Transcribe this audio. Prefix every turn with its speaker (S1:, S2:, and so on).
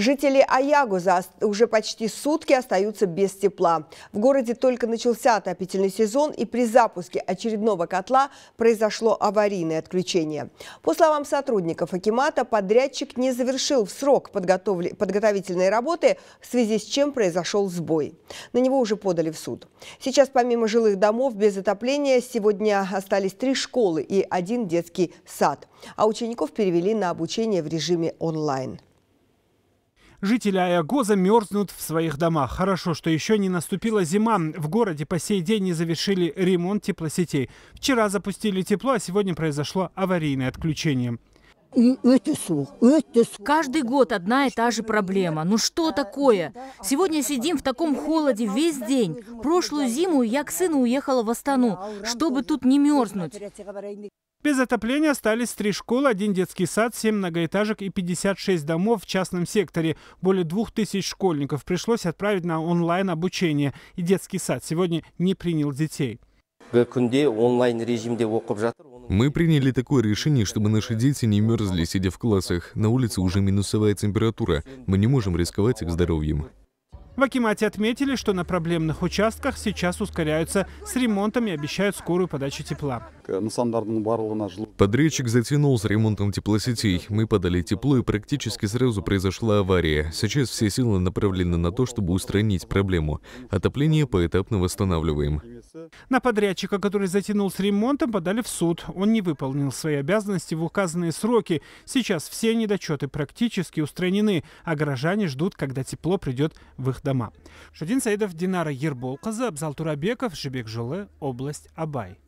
S1: Жители Аягуза уже почти сутки остаются без тепла. В городе только начался отопительный сезон, и при запуске очередного котла произошло аварийное отключение. По словам сотрудников Акимата, подрядчик не завершил в срок подготовительные работы, в связи с чем произошел сбой. На него уже подали в суд. Сейчас помимо жилых домов без отопления сегодня остались три школы и один детский сад. А учеников перевели на обучение в режиме онлайн.
S2: Жители Аягоза мерзнут в своих домах. Хорошо, что еще не наступила зима. В городе по сей день не завершили ремонт теплосетей. Вчера запустили тепло, а сегодня произошло аварийное отключение.
S1: Каждый год одна и та же проблема. Ну что такое? Сегодня сидим в таком холоде весь день. Прошлую зиму я к сыну уехала в Астану, чтобы тут не мерзнуть. Без отопления
S2: остались три школы, один детский сад, семь многоэтажек и 56 домов в частном секторе. Более двух тысяч школьников пришлось отправить на онлайн-обучение. И детский сад сегодня не принял детей.
S3: онлайн режимде мы приняли такое решение, чтобы наши дети не мерзли, сидя в классах. На улице уже минусовая температура. Мы не можем рисковать их здоровьем.
S2: В Акимате отметили, что на проблемных участках сейчас ускоряются с ремонтом и обещают скорую подачу тепла.
S3: Подрядчик затянул с ремонтом теплосетей. Мы подали тепло и практически сразу произошла авария. Сейчас все силы направлены на то, чтобы устранить проблему. Отопление поэтапно восстанавливаем.
S2: На подрядчика, который затянул с ремонтом, подали в суд. Он не выполнил свои обязанности в указанные сроки. Сейчас все недочеты практически устранены, а горожане ждут, когда тепло придет в их дома. Шадин Саидов, Динара Ерболказа, Абзал Турабеков, Жибек Жиле, область Абай.